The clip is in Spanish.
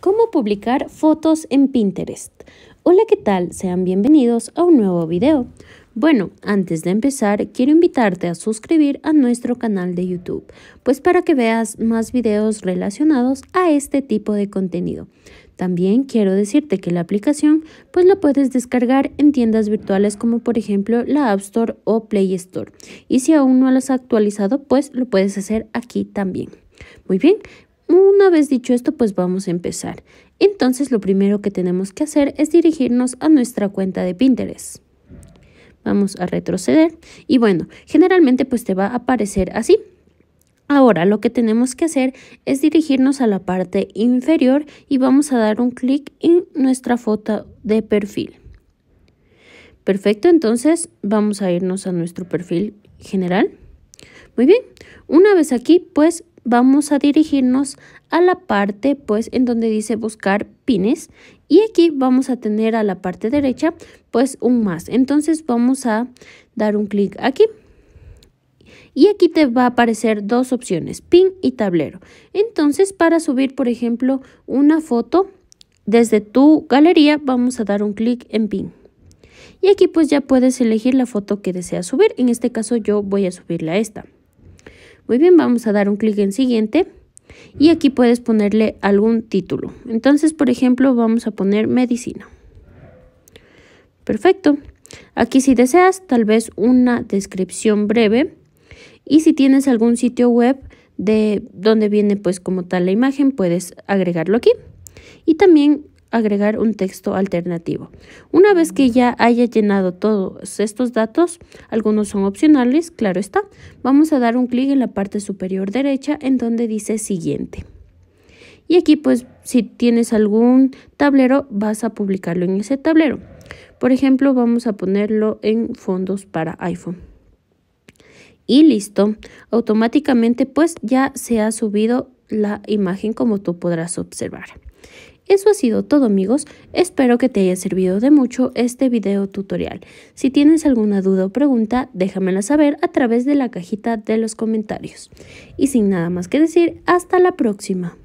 cómo publicar fotos en Pinterest. Hola, ¿qué tal? Sean bienvenidos a un nuevo video. Bueno, antes de empezar, quiero invitarte a suscribir a nuestro canal de YouTube, pues para que veas más videos relacionados a este tipo de contenido. También quiero decirte que la aplicación pues la puedes descargar en tiendas virtuales como por ejemplo la App Store o Play Store. Y si aún no la has actualizado, pues lo puedes hacer aquí también. Muy bien, una vez dicho esto, pues vamos a empezar. Entonces lo primero que tenemos que hacer es dirigirnos a nuestra cuenta de Pinterest. Vamos a retroceder y bueno, generalmente pues te va a aparecer así. Ahora lo que tenemos que hacer es dirigirnos a la parte inferior y vamos a dar un clic en nuestra foto de perfil. Perfecto, entonces vamos a irnos a nuestro perfil general. Muy bien, una vez aquí pues vamos a dirigirnos a la parte pues en donde dice buscar pines y aquí vamos a tener a la parte derecha pues un más entonces vamos a dar un clic aquí y aquí te va a aparecer dos opciones pin y tablero entonces para subir por ejemplo una foto desde tu galería vamos a dar un clic en pin y aquí pues ya puedes elegir la foto que deseas subir en este caso yo voy a subirla a esta muy bien, vamos a dar un clic en siguiente y aquí puedes ponerle algún título. Entonces, por ejemplo, vamos a poner medicina. Perfecto. Aquí si deseas tal vez una descripción breve y si tienes algún sitio web de donde viene pues como tal la imagen, puedes agregarlo aquí. Y también agregar un texto alternativo. Una vez que ya haya llenado todos estos datos, algunos son opcionales, claro está, vamos a dar un clic en la parte superior derecha en donde dice siguiente. Y aquí pues si tienes algún tablero vas a publicarlo en ese tablero. Por ejemplo, vamos a ponerlo en fondos para iPhone. Y listo, automáticamente pues ya se ha subido la imagen como tú podrás observar. Eso ha sido todo amigos, espero que te haya servido de mucho este video tutorial. Si tienes alguna duda o pregunta, déjamela saber a través de la cajita de los comentarios. Y sin nada más que decir, hasta la próxima.